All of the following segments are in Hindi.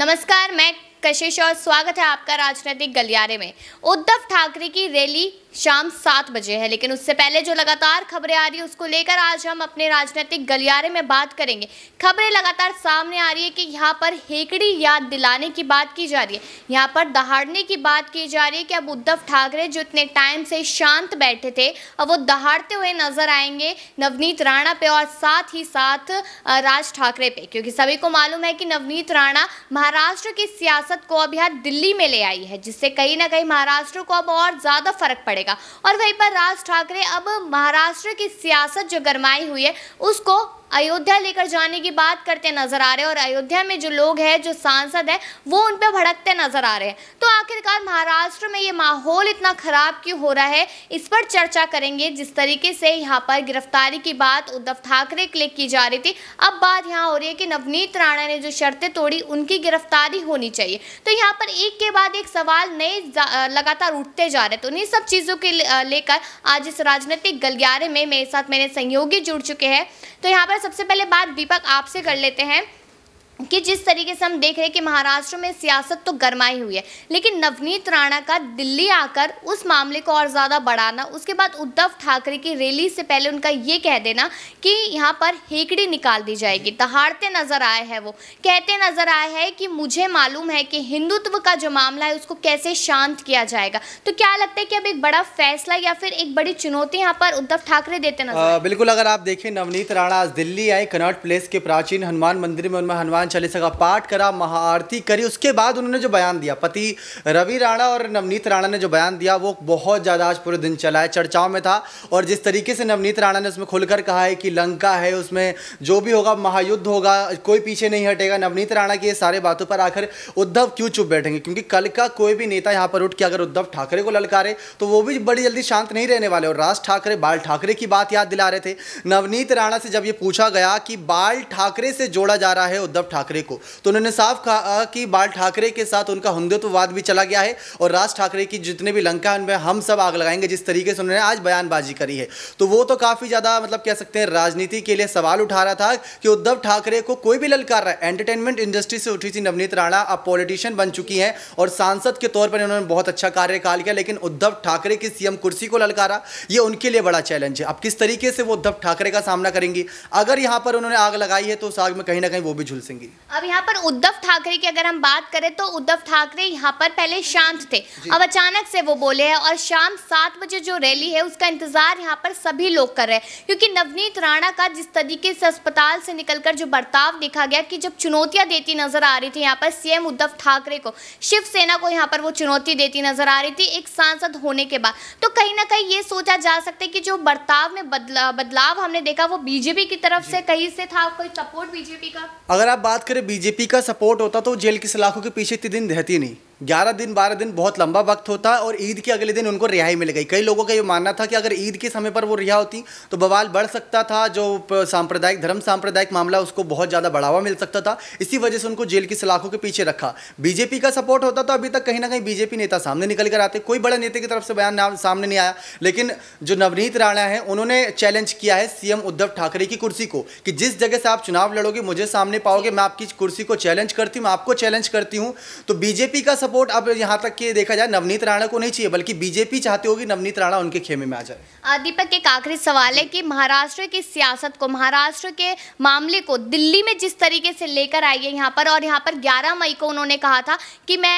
नमस्कार मैं कशिश और स्वागत है आपका राजनीतिक गलियारे में उद्धव ठाकरे की रैली शाम सात बजे है लेकिन उससे पहले जो लगातार खबरें आ रही है उसको लेकर आज हम अपने राजनीतिक गलियारे में बात करेंगे खबरें लगातार सामने आ रही है कि यहाँ पर हेकड़ी याद दिलाने की बात की जा रही है यहाँ पर दहाड़ने की बात की जा रही है कि अब उद्धव ठाकरे जो इतने टाइम से शांत बैठे थे अब वो दहाड़ते हुए नजर आएंगे नवनीत राणा पे और साथ ही साथ राज ठाकरे पे क्योंकि सभी को मालूम है कि नवनीत राणा महाराष्ट्र की सियासत को अब यहाँ दिल्ली में ले आई है जिससे कहीं ना कहीं महाराष्ट्र को अब और ज़्यादा फर्क पड़े पड़ेगा और वहीं पर राज ठाकरे अब महाराष्ट्र की सियासत जो गरमाई हुई है उसको अयोध्या लेकर जाने की बात करते नजर आ रहे हैं और अयोध्या में जो लोग हैं जो सांसद हैं वो उन पर भड़कते नजर आ रहे हैं तो आखिरकार महाराष्ट्र में ये माहौल इतना खराब क्यों हो रहा है इस पर चर्चा करेंगे जिस तरीके से यहाँ पर गिरफ्तारी की बात उद्धव ठाकरे के लिए की जा रही थी अब बात यहाँ हो रही है कि नवनीत राणा ने जो शर्तें तोड़ी उनकी गिरफ्तारी होनी चाहिए तो यहाँ पर एक के बाद एक सवाल नए लगातार उठते जा रहे तो उन्हीं सब चीज़ों के लेकर आज इस राजनीतिक गलियारे में मेरे साथ मेरे सहयोगी जुड़ चुके हैं तो यहाँ पर सबसे पहले बात दीपक आपसे कर लेते हैं कि जिस तरीके से हम देख रहे हैं कि महाराष्ट्र में सियासत तो गरमाई हुई है लेकिन नवनीत राणा का दिल्ली आकर उस मामले को और ज़्यादा बढ़ाना उसके बाद उद्धव ठाकरे की रैली से पहले उनका ये कह देना कि यहाँ पर हेकड़ी निकाल दी जाएगी दहाड़ते नज़र आए हैं वो कहते नज़र आए हैं कि मुझे मालूम है कि हिंदुत्व का जो मामला है उसको कैसे शांत किया जाएगा तो क्या लगता है कि अब एक बड़ा फैसला या फिर एक बड़ी चुनौती यहाँ पर उद्धव ठाकरे देते नजर बिल्कुल अगर आप देखें नवनीत राणा आज दिल्ली आए कनॉट प्लेस के प्राचीन हनुमान मंदिर में उनमें हनुमान हनुमान चालीसा का पाठ करा महाआरती करी उसके बाद उन्होंने जो बयान दिया पति रवि राणा और नवनीत राणा ने जो बयान दिया वो बहुत ज़्यादा आज पूरे दिन चला है चर्चाओं में था और जिस तरीके से नवनीत राणा ने उसमें खुलकर कहा है कि लंका है उसमें जो भी होगा महायुद्ध होगा कोई पीछे नहीं हटेगा नवनीत राणा की ये सारे बातों पर आखिर उद्धव क्यों चुप बैठेंगे क्योंकि कल का कोई भी नेता यहाँ पर उठ के अगर उद्धव ठाकरे को ललकारे तो वो भी बड़ी जल्दी शांत नहीं रहने वाले और राज ठाकरे बाल ठाकरे की बात याद दिला रहे थे नवनीत राणा से जब ये पूछा गया कि बाल ठाकरे से जोड़ा जा रहा है उद्धव ठाकरे ठाकरे को तो उन्होंने साफ कहा कि बाल ठाकरे के साथ उनका हिंदुत्ववाद भी चला गया है और राज ठाकरे की जितने भी लंका उनमें हम सब आग लगाएंगे जिस तरीके से उन्होंने आज बयानबाजी करी है तो वो तो काफ़ी ज़्यादा मतलब कह सकते हैं राजनीति के लिए सवाल उठा रहा था कि उद्धव ठाकरे को कोई भी ललकार रहा है एंटरटेनमेंट इंडस्ट्री से उठी थी नवनीत राणा अब पॉलिटिशियन बन चुकी हैं और सांसद के तौर पर उन्होंने बहुत अच्छा कार्यकाल किया लेकिन उद्धव ठाकरे की सीएम कुर्सी को ललकारा ये उनके लिए बड़ा चैलेंज है अब किस तरीके से वो उद्धव ठाकरे का सामना करेंगी अगर यहाँ पर उन्होंने आग लगाई है तो उस आग में कहीं ना कहीं वो भी झुलसेंगी जी अब यहाँ पर उद्धव ठाकरे की अगर हम बात करें तो उद्धव ठाकरे यहाँ पर पहले शांत थे अब अचानक से वो बोले हैं और शाम सात बजे जो रैली है उसका इंतजार यहाँ पर सभी लोग कर रहे हैं क्योंकि नवनीत राणा का जिस तरीके से अस्पताल से निकलकर जो बर्ताव देखा गया कि जब चुनौतियां देती नजर आ रही थी यहाँ पर सीएम उद्धव ठाकरे को शिवसेना को यहाँ पर वो चुनौती देती नजर आ रही थी एक सांसद होने के बाद तो कहीं ना कहीं ये सोचा जा सकता है कि जो बर्ताव में बदलाव हमने देखा वो बीजेपी की तरफ से कहीं से था कोई सपोर्ट बीजेपी का अगर आप बात करें बीजेपी का सपोर्ट होता तो जेल की सलाखों के पीछे इतने दिन रहती नहीं ग्यारह दिन बारह दिन बहुत लंबा वक्त होता और ईद के अगले दिन उनको रिहाई मिल गई कई लोगों का ये मानना था कि अगर ईद के समय पर वो रिहा होती तो बवाल बढ़ सकता था जो सांप्रदायिक धर्म सांप्रदायिक मामला उसको बहुत ज़्यादा बढ़ावा मिल सकता था इसी वजह से उनको जेल की सलाखों के पीछे रखा बीजेपी का सपोर्ट होता तो अभी तक कहीं ना कहीं बीजेपी नेता सामने निकल कर आते कोई बड़ा नेता की तरफ से बयान सामने नहीं आया लेकिन जो नवनीत राणा है उन्होंने चैलेंज किया है सीएम उद्धव ठाकरे की कुर्सी को कि जिस जगह से आप चुनाव लड़ोगे मुझे सामने पाओगे मैं आपकी कुर्सी को चैलेंज करती हूँ मैं आपको चैलेंज करती हूँ तो बीजेपी का सपोर्ट अब यहाँ तक के देखा जाए नवनीत राणा को नहीं चाहिए बल्कि बीजेपी चाहती होगी नवनीत राणा उनके खेमे में आ जाए दीपक एक आखिरी सवाल है कि महाराष्ट्र की सियासत को महाराष्ट्र के मामले को दिल्ली में जिस तरीके से लेकर आई है यहाँ पर और यहाँ पर 11 मई को उन्होंने कहा था कि मैं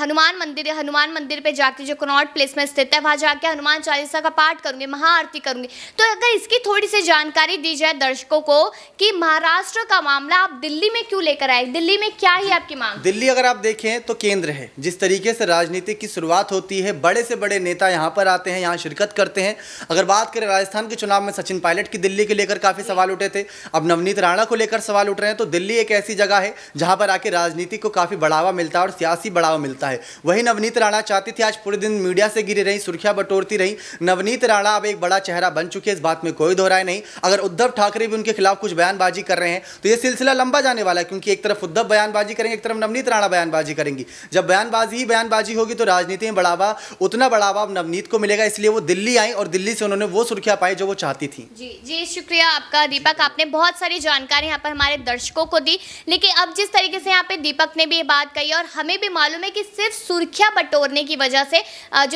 हनुमान मंदिर हनुमान मंदिर पे जाके जो कनॉट प्लेस में स्थित है वहाँ जाके हनुमान चालीसा का पाठ करूँगी महाआरती करूँगी तो अगर इसकी थोड़ी सी जानकारी दी जाए दर्शकों को कि महाराष्ट्र का मामला आप दिल्ली में क्यों लेकर आए दिल्ली में क्या ही आपकी मांग दिल्ली अगर आप देखें तो केंद्र केंद्र है जिस तरीके से राजनीति की शुरुआत होती है बड़े से बड़े नेता यहाँ पर आते हैं यहाँ शिरकत करते हैं अगर बात करें राजस्थान के चुनाव में सचिन पायलट की दिल्ली के लेकर काफ़ी सवाल उठे थे अब नवनीत राणा को लेकर सवाल उठ रहे हैं तो दिल्ली एक ऐसी जगह है जहाँ पर आके राजनीति को काफ़ी बढ़ावा मिलता है और सियासी बढ़ावा मिलता है वही नवनीत राणा चाहती थी आज पूरे दिन मीडिया से गिरी रही सुर्खियाँ बटोरती रही नवनीत राणा अब एक बड़ा चेहरा बन चुके इस बात में कोई दोहराए नहीं अगर उद्धव ठाकरे भी उनके खिलाफ कुछ बयानबाजी कर रहे हैं तो ये सिलसिला लंबा जाने वाला है क्योंकि एक तरफ उद्धव बयानबाजी करेंगे एक तरफ नवनीत राणा बयानबाजी करेंगी जब बयानबाजी ही बयानबाजी होगी तो राजनीति में बढ़ावा उतना बढ़ावा अब नवनीत को मिलेगा इसलिए वो दिल्ली आई और दिल्ली से उन्होंने वो सुर्खियां पाई जो वो चाहती थी जी जी शुक्रिया आपका दीपक आपने बहुत सारी जानकारी यहाँ पर हमारे दर्शकों को दी लेकिन अब जिस तरीके से यहाँ पे दीपक ने भी ये बात कही और हमें भी मालूम है कि सिर्फ सुर्खियाँ बटोरने की वजह से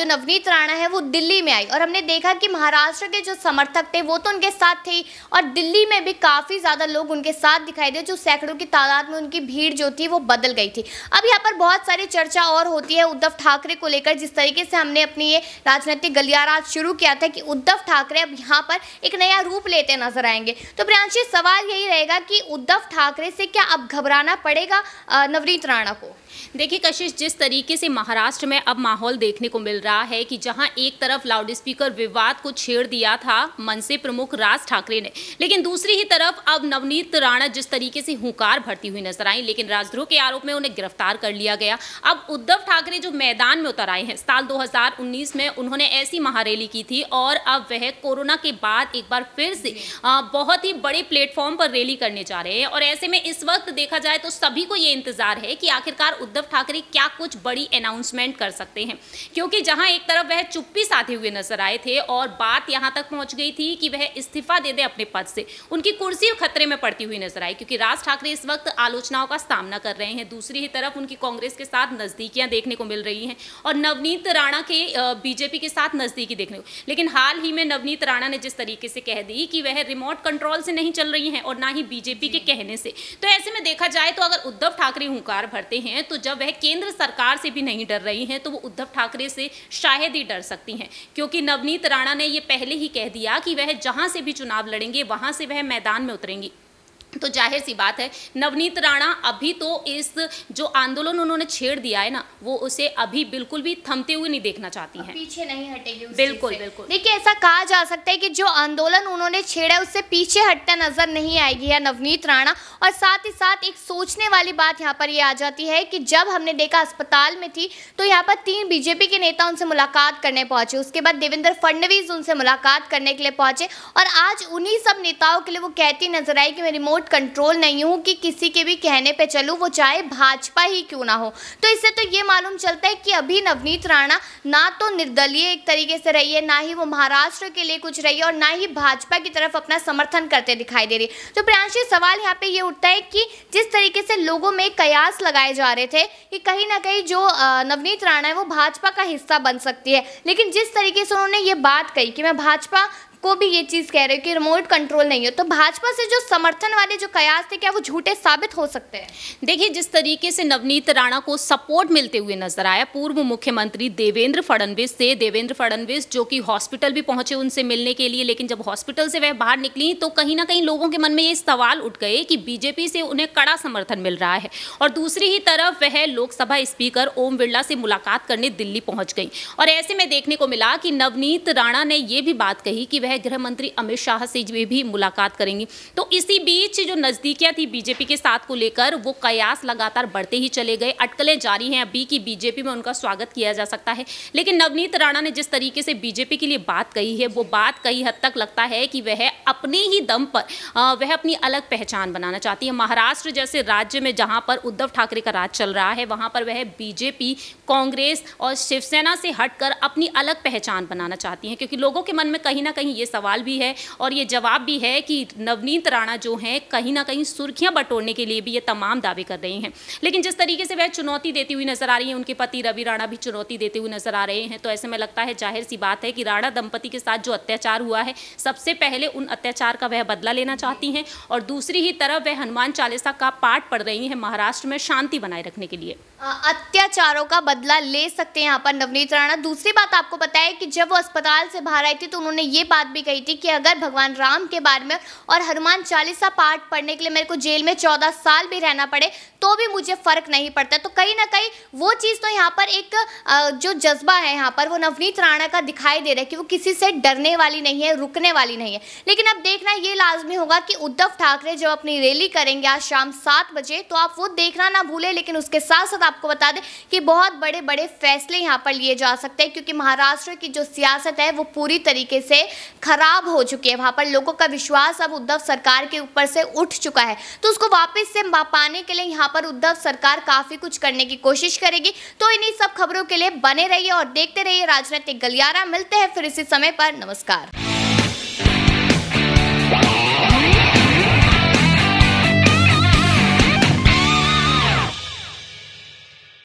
जो नवनीत राणा है वो दिल्ली में आई और हमने देखा कि महाराष्ट्र के जो समर्थक थे वो तो उनके साथ थे और दिल्ली में भी काफ़ी ज़्यादा लोग उनके साथ दिखाई दे जो सैकड़ों की तादाद में उनकी भीड़ जो थी वो बदल गई थी अब यहाँ पर बहुत सारे चर्चा और होती है उद्धव ठाकरे को लेकर जिस तरीके से हमने अपनी ये राजनीतिक गलियारा शुरू किया था कि उद्धव ठाकरे अब यहाँ पर एक नया रूप लेते नजर आएंगे तो प्रियांशी सवाल यही रहेगा कि उद्धव ठाकरे से क्या अब घबराना पड़ेगा नवनीत राणा को देखिए कशिश जिस तरीके से महाराष्ट्र में अब माहौल देखने को मिल रहा है कि जहां एक तरफ लाउड स्पीकर विवाद को छेड़ दिया था मनसे प्रमुख राज ठाकरे ने लेकिन दूसरी ही तरफ अब नवनीत राणा जिस तरीके से हुकार भरती हुई नजर आई लेकिन राजद्रोह के आरोप में उन्हें गिरफ्तार कर लिया गया अब उद्धव ठाकरे जो मैदान में उतर आए हैं साल 2019 में उन्होंने ऐसी महारैली की थी और अब वह कोरोना के बाद एक बार फिर से बहुत ही बड़े प्लेटफॉर्म पर रैली करने जा रहे हैं और ऐसे में इस वक्त देखा जाए तो सभी को ये इंतजार है कि आखिरकार उद्धव ठाकरे क्या कुछ बड़ी अनाउंसमेंट कर सकते हैं क्योंकि जहां एक तरफ वह चुप्पी साधे हुए नजर आए थे और बात यहां तक पहुंच गई थी कि वह इस्तीफा दे दे अपने पद से उनकी कुर्सी खतरे में पड़ती हुई नजर आई क्योंकि राज ठाकरे इस वक्त आलोचनाओं का सामना कर रहे हैं दूसरी ही तरफ उनकी कांग्रेस के साथ साथ नज़दीकियाँ देखने को मिल रही हैं और नवनीत राणा के बीजेपी के साथ नज़दीकी देखने को लेकिन हाल ही में नवनीत राणा ने जिस तरीके से कह दी कि वह रिमोट कंट्रोल से नहीं चल रही हैं और ना ही बीजेपी के कहने से तो ऐसे में देखा जाए तो अगर उद्धव ठाकरे हुंकार भरते हैं तो जब वह केंद्र सरकार से भी नहीं डर रही हैं तो वो उद्धव ठाकरे से शायद ही डर सकती हैं क्योंकि नवनीत राणा ने ये पहले ही कह दिया कि वह जहाँ से भी चुनाव लड़ेंगे वहाँ से वह मैदान में उतरेंगी तो जाहिर सी बात है नवनीत राणा अभी तो इस जो आंदोलन उन्होंने छेड़ दिया है ना वो उसे अभी बिल्कुल भी थमते हुए नहीं देखना चाहती हैं पीछे नहीं हटेगी बिल्कुल बिल्कुल देखिए ऐसा कहा जा सकता है कि जो आंदोलन उन्होंने छेड़ा है उससे पीछे हटता नजर नहीं आएगी है नवनीत राणा और साथ ही साथ एक सोचने वाली बात यहाँ पर ये आ जाती है कि जब हमने देखा अस्पताल में थी तो यहाँ पर तीन बीजेपी के नेता उनसे मुलाकात करने पहुंचे उसके बाद देवेंद्र फडणवीस उनसे मुलाकात करने के लिए पहुंचे और आज उन्हीं सब नेताओं के लिए वो कहती नजर आई कि मैं रिमोट रिमोट कंट्रोल नहीं हूँ कि किसी के भी कहने पे चलूँ वो चाहे भाजपा ही क्यों ना हो तो इससे तो ये मालूम चलता है कि अभी नवनीत राणा ना तो निर्दलीय एक तरीके से रही है ना ही वो महाराष्ट्र के लिए कुछ रही है और ना ही भाजपा की तरफ अपना समर्थन करते दिखाई दे रही तो प्रियांशी सवाल यहाँ पर ये उठता है कि जिस तरीके से लोगों में कयास लगाए जा रहे थे कि कहीं ना कहीं जो नवनीत राणा है वो भाजपा का हिस्सा बन सकती है लेकिन जिस तरीके से उन्होंने ये बात कही कि मैं भाजपा को भी ये चीज़ कह रहे हो कि रिमोट कंट्रोल नहीं है तो भाजपा से जो समर्थन वाले जो कयास थे क्या वो झूठे साबित हो सकते हैं देखिए जिस तरीके से नवनीत राणा को सपोर्ट मिलते हुए नजर आया पूर्व मुख्यमंत्री देवेंद्र फडणवीस से देवेंद्र फडणवीस जो कि हॉस्पिटल भी पहुंचे उनसे मिलने के लिए लेकिन जब हॉस्पिटल से वह बाहर निकली तो कहीं ना कहीं लोगों के मन में ये सवाल उठ गए कि बीजेपी से उन्हें कड़ा समर्थन मिल रहा है और दूसरी ही तरफ वह लोकसभा स्पीकर ओम बिरला से मुलाकात करने दिल्ली पहुंच गई और ऐसे में देखने को मिला कि नवनीत राणा ने यह भी बात कही कि वह वह गृह मंत्री अमित शाह से भी मुलाकात करेंगी तो इसी बीच जो नजदीकियां थी बीजेपी के साथ को लेकर वो कयास लगातार बढ़ते ही चले गए अटकलें जारी हैं अभी कि बीजेपी में उनका स्वागत किया जा सकता है लेकिन नवनीत राणा ने जिस तरीके से बीजेपी के लिए बात कही है वो बात कई हद तक लगता है कि वह अपने ही दम पर वह अपनी अलग पहचान बनाना चाहती है महाराष्ट्र जैसे राज्य में जहां पर उद्धव ठाकरे का राज चल रहा है वहां पर वह बीजेपी कांग्रेस और शिवसेना से हटकर अपनी अलग पहचान बनाना चाहती हैं क्योंकि लोगों के मन में कहीं ना कहीं ये सवाल भी है और ये जवाब भी है कि नवनीत राणा जो हैं कहीं ना कहीं सुर्खियां बटोरने के लिए भी ये तमाम दावे कर रहे हैं लेकिन जिस तरीके से वह चुनौती देती हुई नजर आ रही है उनके पति रवि राणा भी चुनौती देते हुए नजर आ रहे हैं तो ऐसे में लगता है जाहिर सी बात है कि राणा दंपति के साथ जो अत्याचार हुआ है सबसे पहले उन अत्याचार का वह बदला लेना चाहती हैं और दूसरी ही तरफ वह हनुमान चालीसा का पाठ पढ़ रही हैं महाराष्ट्र में शांति बनाए रखने के लिए अत्याचारों का बदला ले सकते हैं यहाँ पर नवनीत राणा दूसरी बात आपको बताया कि जब वो अस्पताल से बाहर आई थी तो उन्होंने ये बात भी कही थी कि अगर भगवान राम के बारे में और हनुमान चालीसा पाठ पढ़ने के लिए मेरे को जेल में चौदह साल भी रहना पड़े तो भी मुझे फ़र्क नहीं पड़ता तो कहीं ना कहीं वो चीज़ तो यहाँ पर एक जो जज्बा है यहाँ पर वो नवनीत राणा का दिखाई दे रहा है कि वो किसी से डरने वाली नहीं है रुकने वाली नहीं है लेकिन अब देखना ये लाजमी होगा कि उद्धव ठाकरे जब अपनी रैली करेंगे आज शाम सात बजे तो आप वो देखना ना भूलें लेकिन उसके साथ साथ आपको बता दें कि बहुत बड़े बड़े फैसले यहाँ पर लिए जा सकते हैं क्योंकि महाराष्ट्र की जो सियासत है वो पूरी तरीके से खराब हो चुकी है वहाँ पर लोगों का विश्वास अब उद्धव सरकार के ऊपर से उठ चुका है तो उसको वापस से पाने के लिए यहाँ पर उद्धव सरकार काफ़ी कुछ करने की कोशिश करेगी तो इन्हीं सब खबरों के लिए बने रहिए और देखते रहिए राजनीतिक गलियारा मिलते हैं फिर इसी समय पर नमस्कार